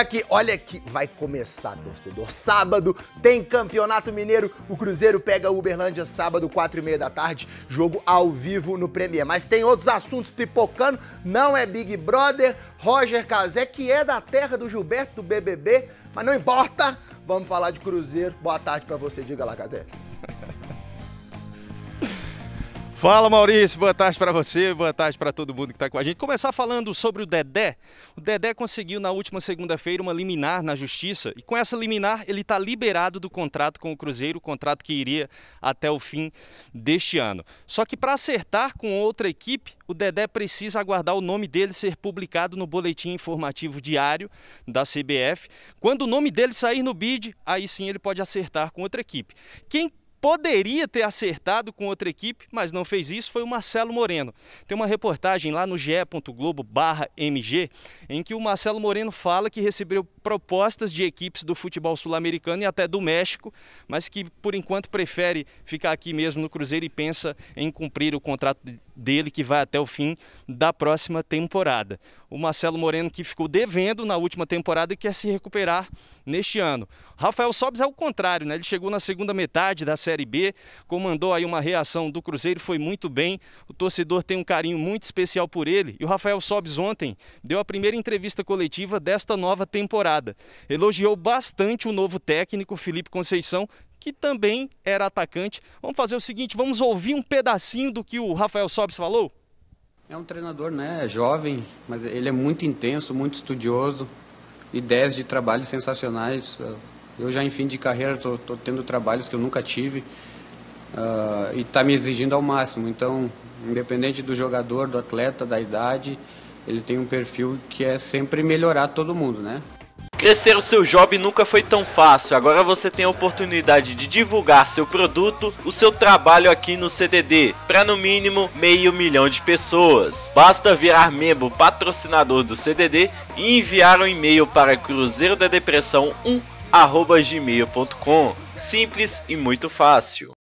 Aqui, olha que vai começar, torcedor. Sábado tem Campeonato Mineiro. O Cruzeiro pega o Uberlândia sábado, 4 e meia da tarde. Jogo ao vivo no Premier. Mas tem outros assuntos pipocando. Não é Big Brother. Roger Cazé, que é da terra do Gilberto do BBB. Mas não importa. Vamos falar de Cruzeiro. Boa tarde para você. Diga lá, Cazé. Fala Maurício, boa tarde para você, boa tarde para todo mundo que está com a gente. Começar falando sobre o Dedé. O Dedé conseguiu na última segunda-feira uma liminar na justiça e com essa liminar ele está liberado do contrato com o Cruzeiro, o contrato que iria até o fim deste ano. Só que para acertar com outra equipe, o Dedé precisa aguardar o nome dele ser publicado no boletim informativo diário da CBF. Quando o nome dele sair no bid, aí sim ele pode acertar com outra equipe. Quem poderia ter acertado com outra equipe, mas não fez isso, foi o Marcelo Moreno. Tem uma reportagem lá no ge.globo MG, em que o Marcelo Moreno fala que recebeu propostas de equipes do futebol sul-americano e até do México, mas que por enquanto prefere ficar aqui mesmo no Cruzeiro e pensa em cumprir o contrato dele que vai até o fim da próxima temporada. O Marcelo Moreno que ficou devendo na última temporada e quer se recuperar neste ano. Rafael Sobes é o contrário, né? Ele chegou na segunda metade da Série B, comandou aí uma reação do Cruzeiro, foi muito bem. O torcedor tem um carinho muito especial por ele. E o Rafael Sobes ontem deu a primeira entrevista coletiva desta nova temporada. Elogiou bastante o novo técnico Felipe Conceição que também era atacante. Vamos fazer o seguinte, vamos ouvir um pedacinho do que o Rafael Sobes falou? É um treinador, né, jovem, mas ele é muito intenso, muito estudioso, ideias de trabalho sensacionais. Eu já em fim de carreira estou tendo trabalhos que eu nunca tive uh, e está me exigindo ao máximo. Então, independente do jogador, do atleta, da idade, ele tem um perfil que é sempre melhorar todo mundo, né? Crescer o seu job nunca foi tão fácil, agora você tem a oportunidade de divulgar seu produto, o seu trabalho aqui no CDD, para no mínimo meio milhão de pessoas. Basta virar membro patrocinador do CDD e enviar um e-mail para Cruzeiro da Depressão 1@gmail.com. Simples e muito fácil.